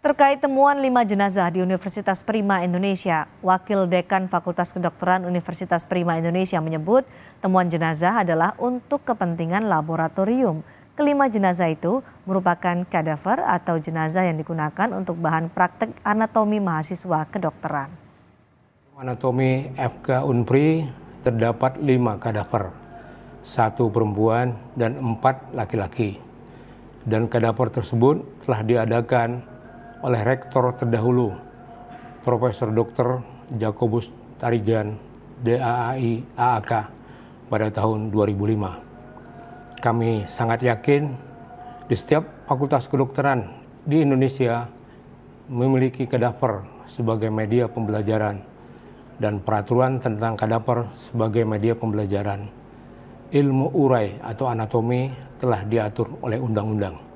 Terkait temuan lima jenazah di Universitas Prima Indonesia, Wakil Dekan Fakultas Kedokteran Universitas Prima Indonesia menyebut temuan jenazah adalah untuk kepentingan laboratorium. Kelima jenazah itu merupakan kadaver atau jenazah yang digunakan untuk bahan praktek anatomi mahasiswa kedokteran. Anatomi FK Unpri terdapat lima kadaver, satu perempuan dan empat laki-laki. Dan kadaver tersebut telah diadakan oleh rektor terdahulu Profesor Dr. Jakobus Tarigan DAAI AAK pada tahun 2005. Kami sangat yakin di setiap fakultas kedokteran di Indonesia memiliki kadaver sebagai media pembelajaran dan peraturan tentang kadaver sebagai media pembelajaran. Ilmu urai atau anatomi telah diatur oleh undang-undang.